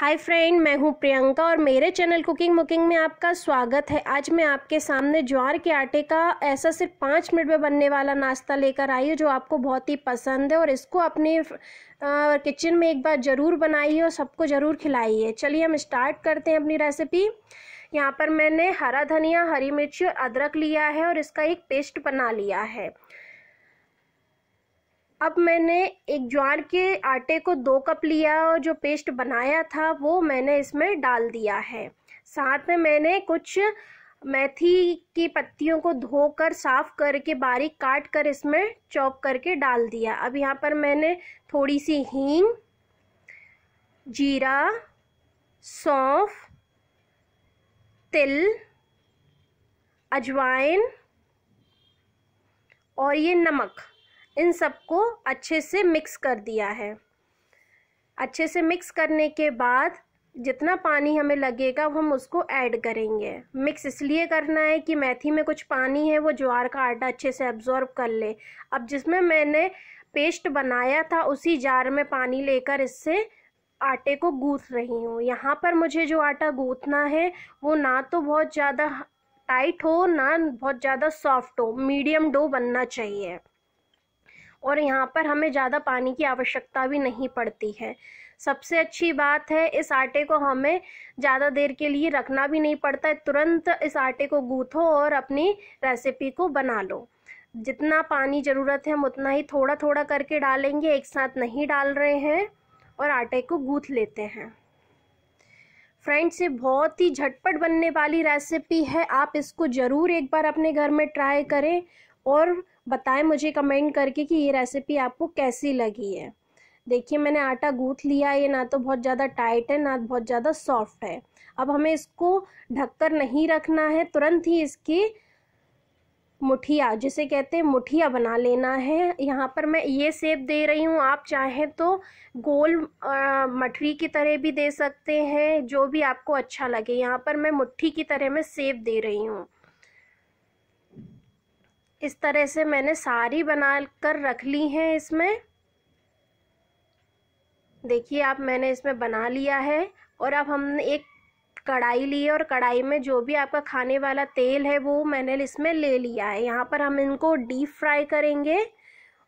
hi friend मैं हूं प्रियंका और मेरे चैनल कुकिंग मुकिंग में आपका स्वागत है आज मैं आपके सामने ज्वार के आटे का ऐसा सिर्फ पाँच मिनट में बनने वाला नाश्ता लेकर आई हूँ जो आपको बहुत ही पसंद है और इसको अपने किचन में एक बार ज़रूर बनाइए और सबको ज़रूर खिलाइए चलिए हम स्टार्ट करते हैं अपनी रेसिपी यहाँ पर मैंने हरा धनिया हरी मिर्ची और अदरक लिया है और इसका एक पेस्ट बना लिया है अब मैंने एक ज्वार के आटे को दो कप लिया और जो पेस्ट बनाया था वो मैंने इसमें डाल दिया है साथ में मैंने कुछ मेथी की पत्तियों को धोकर साफ करके बारीक काट कर इसमें चॉप करके डाल दिया अब यहाँ पर मैंने थोड़ी सी हींग जीरा सौंफ तिल अजवाइन और ये नमक इन सबको अच्छे से मिक्स कर दिया है अच्छे से मिक्स करने के बाद जितना पानी हमें लगेगा हम उसको ऐड करेंगे मिक्स इसलिए करना है कि मेथी में कुछ पानी है वो ज्वार का आटा अच्छे से अब्जॉर्ब कर ले अब जिसमें मैंने पेस्ट बनाया था उसी जार में पानी लेकर इससे आटे को गूँथ रही हूँ यहाँ पर मुझे जो आटा गूँथना है वो ना तो बहुत ज़्यादा टाइट हो ना बहुत ज़्यादा सॉफ्ट हो मीडियम डो बनना चाहिए और यहाँ पर हमें ज़्यादा पानी की आवश्यकता भी नहीं पड़ती है सबसे अच्छी बात है इस आटे को हमें ज़्यादा देर के लिए रखना भी नहीं पड़ता है तुरंत इस आटे को गूँथो और अपनी रेसिपी को बना लो जितना पानी ज़रूरत है हम उतना ही थोड़ा थोड़ा करके डालेंगे एक साथ नहीं डाल रहे हैं और आटे को गूँथ लेते हैं फ्रेंड्स ये बहुत ही झटपट बनने वाली रेसिपी है आप इसको ज़रूर एक बार अपने घर में ट्राई करें और बताएं मुझे कमेंट करके कि ये रेसिपी आपको कैसी लगी है देखिए मैंने आटा गूँथ लिया ये ना तो बहुत ज़्यादा टाइट है ना बहुत ज़्यादा सॉफ्ट है अब हमें इसको ढककर नहीं रखना है तुरंत ही इसकी मुठिया जिसे कहते हैं मुठिया बना लेना है यहाँ पर मैं ये सेब दे रही हूँ आप चाहें तो गोल मठरी की तरह भी दे सकते हैं जो भी आपको अच्छा लगे यहाँ पर मैं मुट्ठी की तरह में सेब दे रही हूँ इस तरह से मैंने सारी बना कर रख ली हैं इसमें देखिए आप मैंने इसमें बना लिया है और अब हमने एक कढ़ाई ली है और कढ़ाई में जो भी आपका खाने वाला तेल है वो मैंने इसमें ले लिया है यहाँ पर हम इनको डीप फ्राई करेंगे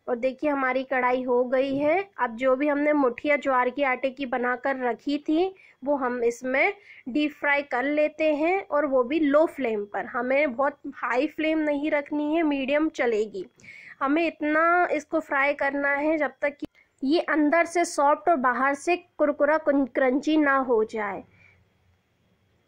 और देखिए हमारी कढ़ाई हो गई है अब जो भी हमने मुठिया ज्वार की आटे की बनाकर रखी थी वो हम इसमें डीप फ्राई कर लेते हैं और वो भी लो फ्लेम पर हमें बहुत हाई फ्लेम नहीं रखनी है मीडियम चलेगी हमें इतना इसको फ्राई करना है जब तक कि ये अंदर से सॉफ्ट और बाहर से कुरकुरा क्रंची ना हो जाए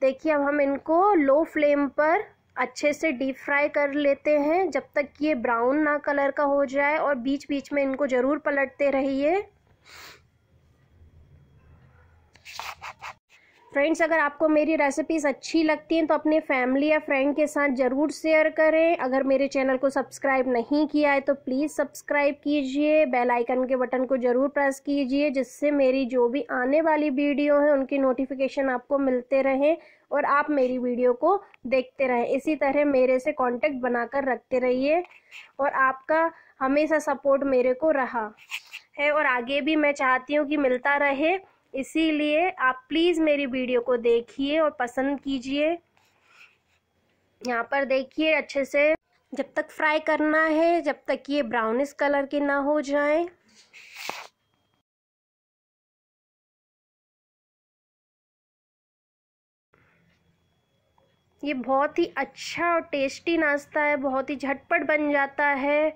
देखिए अब हम इनको लो फ्लेम पर अच्छे से डीप फ्राई कर लेते हैं जब तक ये ब्राउन ना कलर का हो जाए और बीच बीच में इनको ज़रूर पलटते रहिए फ्रेंड्स अगर आपको मेरी रेसिपीज़ अच्छी लगती हैं तो अपने फैमिली या फ्रेंड के साथ ज़रूर शेयर करें अगर मेरे चैनल को सब्सक्राइब नहीं किया है तो प्लीज़ सब्सक्राइब कीजिए बेल आइकन के बटन को ज़रूर प्रेस कीजिए जिससे मेरी जो भी आने वाली वीडियो है उनकी नोटिफिकेशन आपको मिलते रहें और आप मेरी वीडियो को देखते रहें इसी तरह मेरे से कांटेक्ट बनाकर रखते रहिए और आपका हमेशा सपोर्ट मेरे को रहा है और आगे भी मैं चाहती हूँ कि मिलता रहे इसीलिए आप प्लीज़ मेरी वीडियो को देखिए और पसंद कीजिए यहाँ पर देखिए अच्छे से जब तक फ्राई करना है जब तक ये ब्राउनिश कलर के ना हो जाएं ये बहुत ही अच्छा और टेस्टी नाश्ता है बहुत ही झटपट बन जाता है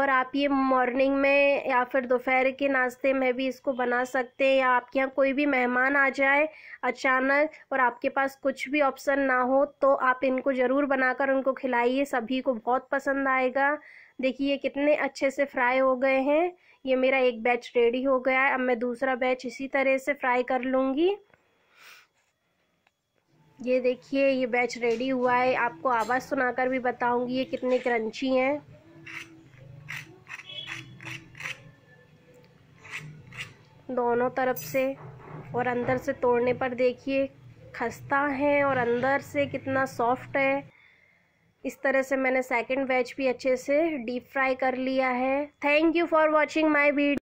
और आप ये मॉर्निंग में या फिर दोपहर के नाश्ते में भी इसको बना सकते हैं या आपके यहाँ कोई भी मेहमान आ जाए अचानक और आपके पास कुछ भी ऑप्शन ना हो तो आप इनको ज़रूर बनाकर उनको खिलाइए सभी को बहुत पसंद आएगा देखिए ये कितने अच्छे से फ्राई हो गए हैं ये मेरा एक बैच रेडी हो गया है अब मैं दूसरा बैच इसी तरह से फ्राई कर लूँगी ये देखिए ये बैच रेडी हुआ है आपको आवाज़ सुनाकर भी बताऊंगी ये कितने क्रंची हैं दोनों तरफ से और अंदर से तोड़ने पर देखिए खस्ता है और अंदर से कितना सॉफ्ट है इस तरह से मैंने सेकंड बैच भी अच्छे से डीप फ्राई कर लिया है thank you for watching my video